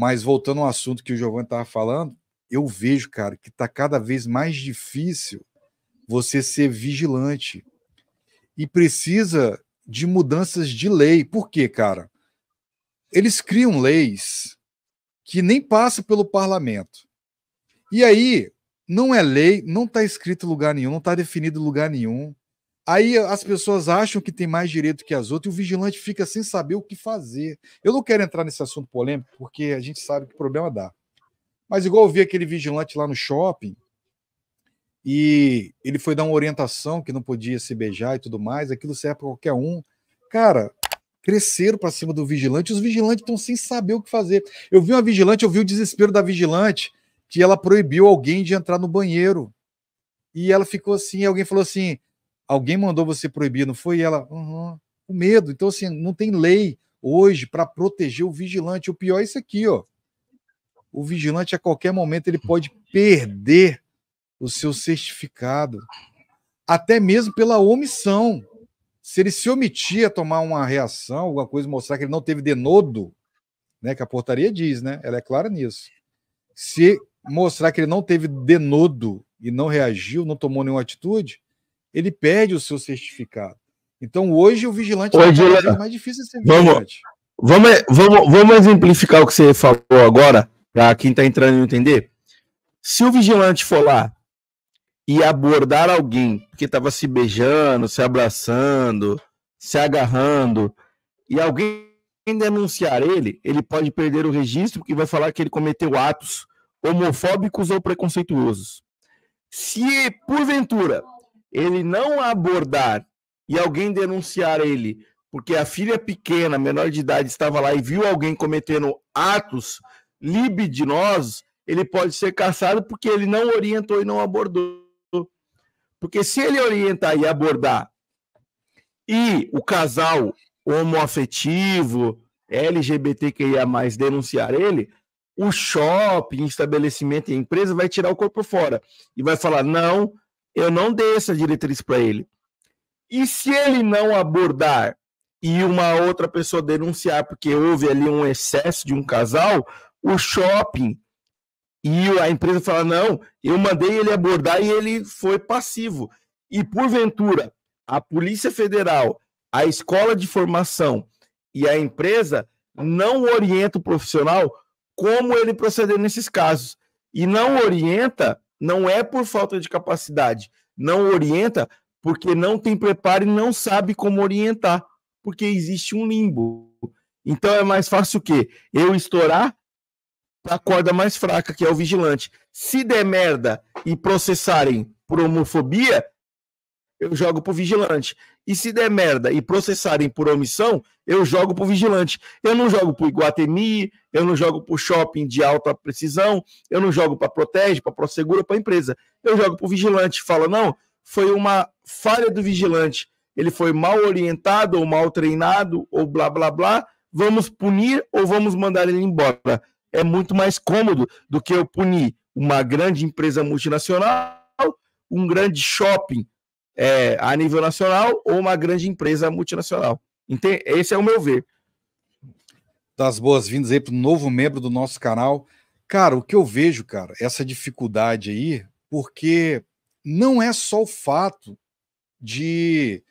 Mas voltando ao assunto que o Giovanni estava falando, eu vejo, cara, que está cada vez mais difícil você ser vigilante. E precisa de mudanças de lei. Por quê, cara? Eles criam leis que nem passam pelo parlamento. E aí, não é lei, não está escrito em lugar nenhum, não está definido em lugar nenhum. Aí as pessoas acham que tem mais direito que as outras e o vigilante fica sem saber o que fazer. Eu não quero entrar nesse assunto polêmico, porque a gente sabe que problema dá. Mas igual eu vi aquele vigilante lá no shopping, e ele foi dar uma orientação que não podia se beijar e tudo mais, aquilo serve para qualquer um. Cara, cresceram para cima do vigilante, os vigilantes estão sem saber o que fazer. Eu vi uma vigilante, eu vi o desespero da vigilante, que ela proibiu alguém de entrar no banheiro. E ela ficou assim, alguém falou assim: alguém mandou você proibir, não foi? E ela, uhum, o medo. Então, assim, não tem lei hoje para proteger o vigilante. O pior é isso aqui, ó. O vigilante, a qualquer momento, ele pode perder o seu certificado, até mesmo pela omissão. Se ele se omitir a tomar uma reação, alguma coisa, mostrar que ele não teve denodo, né, que a portaria diz, né, ela é clara nisso. Se mostrar que ele não teve denodo e não reagiu, não tomou nenhuma atitude, ele perde o seu certificado. Então hoje o vigilante hoje, é mais difícil de ser vigilante. Vamos, vamos, vamos exemplificar o que você falou agora, para quem está entrando entender. Se o vigilante for lá e abordar alguém que estava se beijando, se abraçando, se agarrando, e alguém denunciar ele, ele pode perder o registro porque vai falar que ele cometeu atos homofóbicos ou preconceituosos. Se porventura ele não abordar e alguém denunciar ele porque a filha pequena, menor de idade, estava lá e viu alguém cometendo atos libidinosos, ele pode ser caçado porque ele não orientou e não abordou. Porque se ele orientar e abordar e o casal homoafetivo, LGBTQIA, denunciar ele, o shopping, estabelecimento e empresa vai tirar o corpo fora e vai falar: não, eu não dei essa diretriz para ele. E se ele não abordar e uma outra pessoa denunciar porque houve ali um excesso de um casal, o shopping e a empresa fala: não, eu mandei ele abordar e ele foi passivo. E porventura, a Polícia Federal, a escola de formação e a empresa não orienta o profissional como ele proceder nesses casos. E não orienta não é por falta de capacidade. Não orienta porque não tem preparo e não sabe como orientar, porque existe um limbo. Então é mais fácil o quê? Eu estourar a corda mais fraca, que é o vigilante. Se der merda e processarem por homofobia, eu jogo pro vigilante. E se der merda e processarem por omissão, eu jogo pro vigilante. Eu não jogo pro Iguatemi, eu não jogo pro shopping de alta precisão, eu não jogo para Protege, para Prossegura, para empresa. Eu jogo pro vigilante. Fala, não, foi uma falha do vigilante. Ele foi mal orientado ou mal treinado ou blá blá blá. Vamos punir ou vamos mandar ele embora. É muito mais cômodo do que eu punir uma grande empresa multinacional, um grande shopping, é, a nível nacional ou uma grande empresa multinacional. Entende? Esse é o meu ver. Das boas-vindas aí para o novo membro do nosso canal. Cara, o que eu vejo, cara, essa dificuldade aí, porque não é só o fato de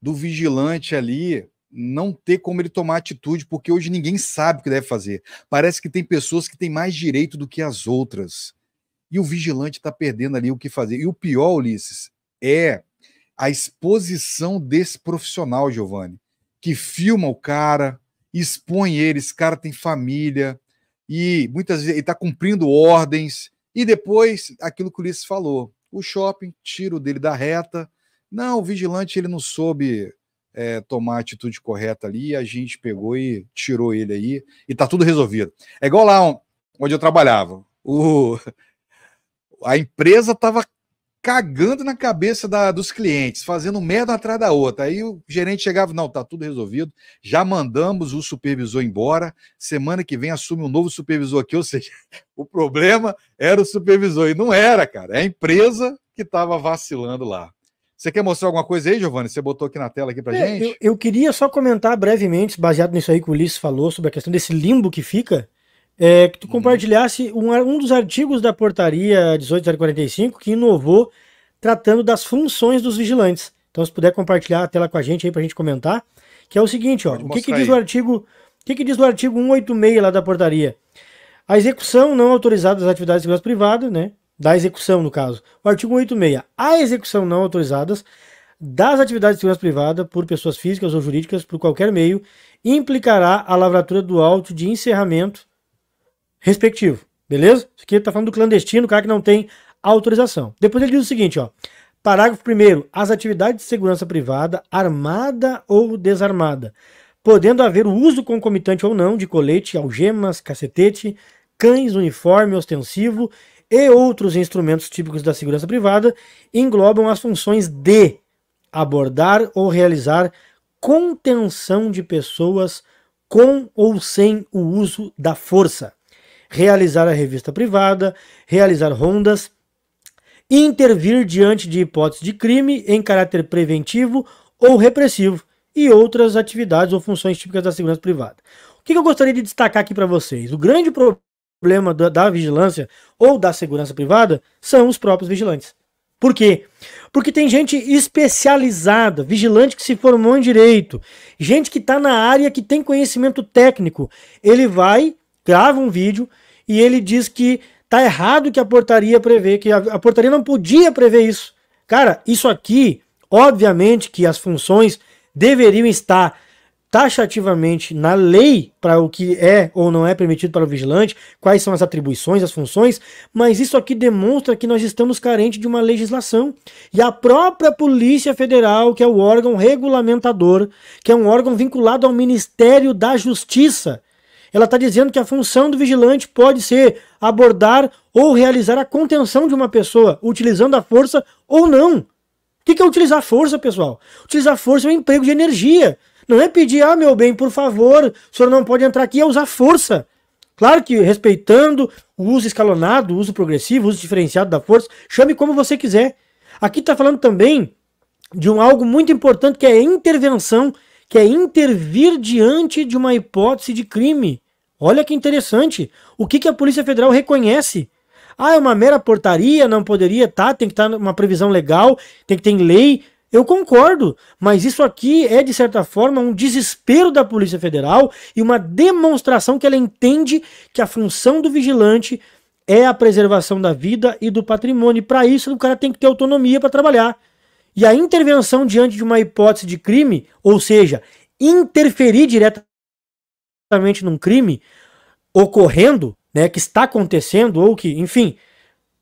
do vigilante ali não ter como ele tomar atitude, porque hoje ninguém sabe o que deve fazer. Parece que tem pessoas que têm mais direito do que as outras. E o vigilante está perdendo ali o que fazer. E o pior, Ulisses, é a exposição desse profissional, Giovanni, que filma o cara, expõe ele, esse cara tem família, e muitas vezes ele está cumprindo ordens, e depois aquilo que o Ulisses falou, o shopping, tiro dele da reta, não, o vigilante ele não soube é, tomar a atitude correta ali, a gente pegou e tirou ele aí, e tá tudo resolvido. É igual lá onde eu trabalhava, o, a empresa estava cagando na cabeça da, dos clientes, fazendo merda atrás da outra. Aí o gerente chegava, não, tá tudo resolvido, já mandamos o supervisor embora, semana que vem assume um novo supervisor aqui, ou seja, o problema era o supervisor, e não era, cara, é a empresa que estava vacilando lá. Você quer mostrar alguma coisa aí, Giovanni? Você botou aqui na tela aqui pra é, gente? Eu, eu, queria só comentar brevemente, baseado nisso aí que o Ulisses falou, sobre a questão desse limbo que fica, é, que tu uhum. compartilhasse um, um dos artigos da portaria 18045 que inovou tratando das funções dos vigilantes. Então, se puder compartilhar a tela com a gente aí para a gente comentar, que é o seguinte, ó, o que, que diz aí. o artigo, o que, que diz o artigo 186 lá da portaria? A execução não autorizada das atividades de segurança privada, né? Da execução, no caso. O artigo 186. A execução não autorizadas das atividades de segurança privada por pessoas físicas ou jurídicas por qualquer meio implicará a lavratura do auto de encerramento respectivo, beleza? Isso aqui ele está falando do clandestino, o cara que não tem autorização. Depois ele diz o seguinte, ó. Parágrafo 1 As atividades de segurança privada, armada ou desarmada, podendo haver o uso concomitante ou não de colete, algemas, cacetete, cães, uniforme ostensivo e outros instrumentos típicos da segurança privada, englobam as funções de abordar ou realizar contenção de pessoas com ou sem o uso da força realizar a revista privada, realizar rondas, intervir diante de hipóteses de crime em caráter preventivo ou repressivo e outras atividades ou funções típicas da segurança privada. O que eu gostaria de destacar aqui para vocês? O grande problema da, vigilância ou da segurança privada são os próprios vigilantes. Por quê? Porque tem gente especializada, vigilante que se formou em direito, gente que está na área que tem conhecimento técnico. Ele vai grava um vídeo e ele diz que tá errado que a portaria prevê, que a, a portaria não podia prever isso. Cara, isso aqui, obviamente que as funções deveriam estar taxativamente na lei para o que é ou não é permitido para o vigilante, quais são as atribuições, as funções, mas isso aqui demonstra que nós estamos carentes de uma legislação. E a própria Polícia Federal, que é o órgão regulamentador, que é um órgão vinculado ao Ministério da Justiça, ela está dizendo que a função do vigilante pode ser abordar ou realizar a contenção de uma pessoa, utilizando a força ou não. O que é utilizar força, pessoal? Utilizar força é um emprego de energia. Não é pedir, ah, meu bem, por favor, o senhor não pode entrar aqui, é usar força. Claro que respeitando o uso escalonado, o uso progressivo, o uso diferenciado da força, chame como você quiser. Aqui está falando também de um algo muito importante que é intervenção, que é intervir diante de uma hipótese de crime. Olha que interessante. O que, que a Polícia Federal reconhece? Ah, é uma mera portaria, não poderia tá, tem que estar tá uma previsão legal, tem que ter lei. Eu concordo, mas isso aqui é de certa forma um desespero da Polícia Federal e uma demonstração que ela entende que a função do vigilante é a preservação da vida e do patrimônio. E para isso o cara tem que ter autonomia para trabalhar. E a intervenção diante de uma hipótese de crime, ou seja, interferir diretamente justamente num crime ocorrendo, né, que está acontecendo ou que, enfim,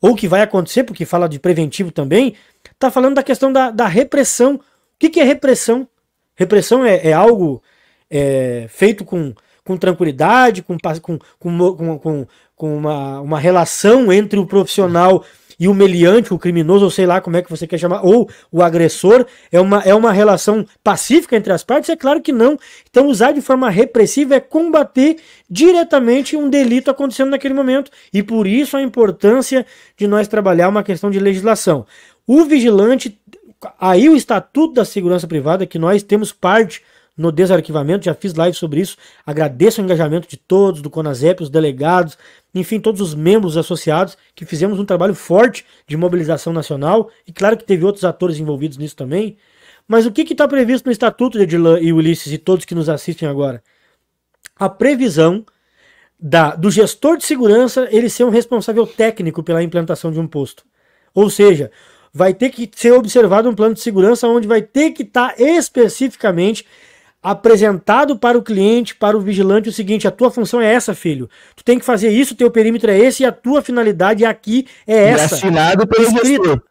ou que vai acontecer, porque fala de preventivo também, está falando da questão da, da repressão. O que, que é repressão? Repressão é, é algo é, feito com, com tranquilidade, com, com, com, com, com uma, uma relação entre o profissional e o meliante, o criminoso, ou sei lá como é que você quer chamar, ou o agressor, é uma, é uma relação pacífica entre as partes? É claro que não. Então, usar de forma repressiva é combater diretamente um delito acontecendo naquele momento. E por isso a importância de nós trabalhar uma questão de legislação. O vigilante, aí o Estatuto da Segurança Privada, que nós temos parte no desarquivamento, já fiz live sobre isso. Agradeço o engajamento de todos, do Conazep, os delegados, enfim, todos os membros associados, que fizemos um trabalho forte de mobilização nacional, e claro que teve outros atores envolvidos nisso também. Mas o que está previsto no Estatuto de Edilan e Ulisses e todos que nos assistem agora? A previsão da, do gestor de segurança ele ser um responsável técnico pela implantação de um posto. Ou seja, vai ter que ser observado um plano de segurança onde vai ter que estar tá especificamente apresentado para o cliente, para o vigilante, o seguinte: a tua função é essa, filho. Tu tem que fazer isso, teu perímetro é esse e a tua finalidade aqui é essa. E assinado pelo Escrito. gestor.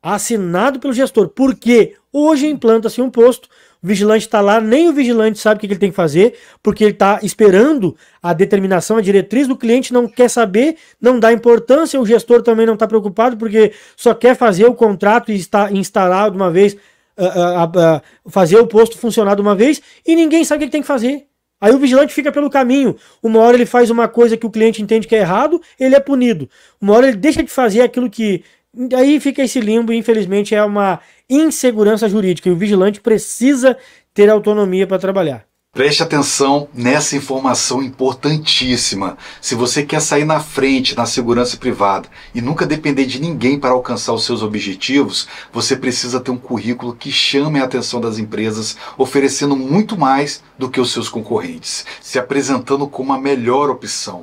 Assinado pelo gestor. Porque hoje implanta-se um posto, o vigilante está lá, nem o vigilante sabe o que ele tem que fazer, porque ele está esperando a determinação, a diretriz do cliente, não quer saber, não dá importância, o gestor também não está preocupado, porque só quer fazer o contrato e está instalar de uma vez a, a, fazer o posto funcionar de uma vez e ninguém sabe o que tem que fazer. Aí o vigilante fica pelo caminho. Uma hora ele faz uma coisa que o cliente entende que é errado, ele é punido. Uma hora ele deixa de fazer aquilo que. Aí fica esse limbo e infelizmente é uma insegurança jurídica. E o vigilante precisa ter autonomia para trabalhar. Preste atenção nessa informação importantíssima. Se você quer sair na frente na segurança privada e nunca depender de ninguém para alcançar os seus objetivos, você precisa ter um currículo que chame a atenção das empresas, oferecendo muito mais do que os seus concorrentes, se apresentando como a melhor opção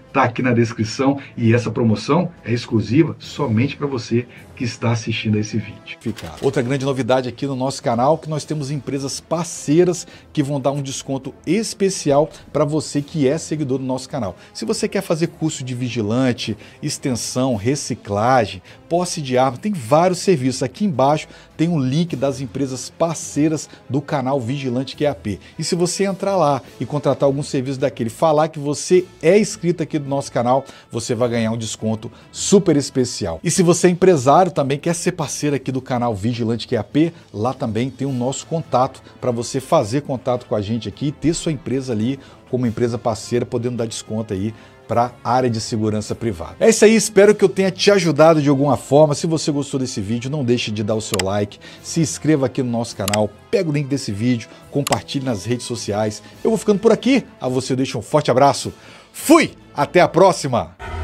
está aqui na descrição e essa promoção é exclusiva somente para você que está assistindo a esse vídeo. Ficar. Outra grande novidade aqui no nosso canal que nós temos empresas parceiras que vão dar um desconto especial para você que é seguidor do nosso canal. Se você quer fazer curso de vigilante, extensão, reciclagem, posse de arma, tem vários serviços aqui embaixo tem um link das empresas parceiras do canal Vigilante QAP. E se você entrar lá e contratar algum serviço daquele, falar que você é inscrito aqui do nosso canal, você vai ganhar um desconto super especial. E se você é empresário também, quer ser parceiro aqui do canal Vigilante QAP, lá também tem o nosso contato para você fazer contato com a gente aqui e ter sua empresa ali como empresa parceira, podendo dar desconto aí para a área de segurança privada. É isso aí, espero que eu tenha te ajudado de alguma forma. Se você gostou desse vídeo, não deixe de dar o seu like, se inscreva aqui no nosso canal, pega o link desse vídeo, compartilhe nas redes sociais. Eu vou ficando por aqui, a você deixo um forte abraço, fui, até a próxima!